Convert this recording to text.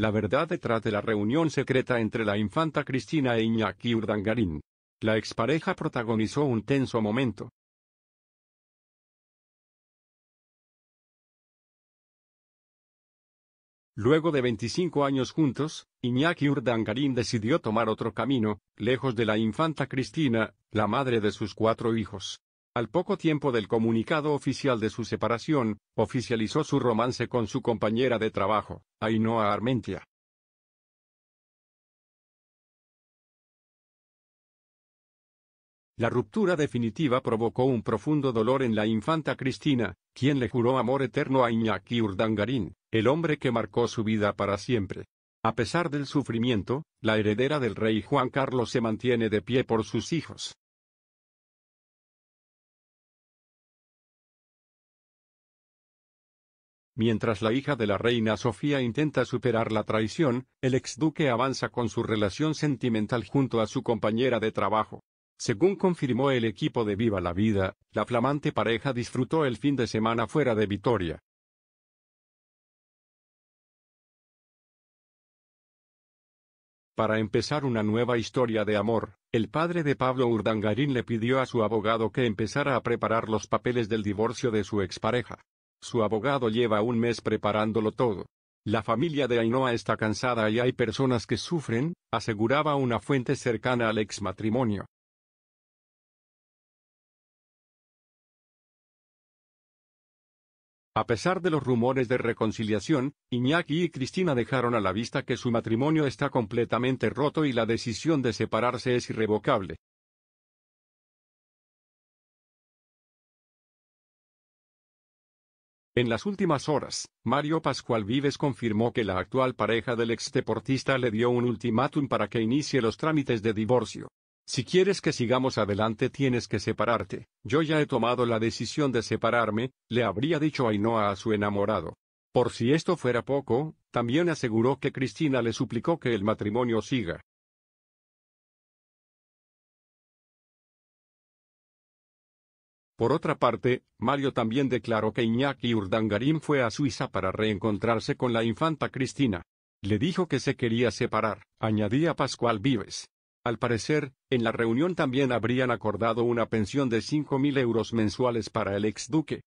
La verdad detrás de la reunión secreta entre la infanta Cristina e Iñaki Urdangarín. La expareja protagonizó un tenso momento. Luego de 25 años juntos, Iñaki Urdangarín decidió tomar otro camino, lejos de la infanta Cristina, la madre de sus cuatro hijos. Al poco tiempo del comunicado oficial de su separación, oficializó su romance con su compañera de trabajo, Ainhoa Armentia. La ruptura definitiva provocó un profundo dolor en la infanta Cristina, quien le juró amor eterno a Iñaki Urdangarín, el hombre que marcó su vida para siempre. A pesar del sufrimiento, la heredera del rey Juan Carlos se mantiene de pie por sus hijos. Mientras la hija de la reina Sofía intenta superar la traición, el exduque avanza con su relación sentimental junto a su compañera de trabajo. Según confirmó el equipo de Viva la Vida, la flamante pareja disfrutó el fin de semana fuera de Vitoria. Para empezar una nueva historia de amor, el padre de Pablo Urdangarín le pidió a su abogado que empezara a preparar los papeles del divorcio de su expareja. Su abogado lleva un mes preparándolo todo. La familia de Ainhoa está cansada y hay personas que sufren, aseguraba una fuente cercana al ex matrimonio. A pesar de los rumores de reconciliación, Iñaki y Cristina dejaron a la vista que su matrimonio está completamente roto y la decisión de separarse es irrevocable. En las últimas horas, Mario Pascual Vives confirmó que la actual pareja del ex deportista le dio un ultimátum para que inicie los trámites de divorcio. Si quieres que sigamos adelante tienes que separarte, yo ya he tomado la decisión de separarme, le habría dicho Ainhoa a su enamorado. Por si esto fuera poco, también aseguró que Cristina le suplicó que el matrimonio siga. Por otra parte, Mario también declaró que Iñaki Urdangarín fue a Suiza para reencontrarse con la infanta Cristina. Le dijo que se quería separar, añadía Pascual Vives. Al parecer, en la reunión también habrían acordado una pensión de 5.000 euros mensuales para el exduque.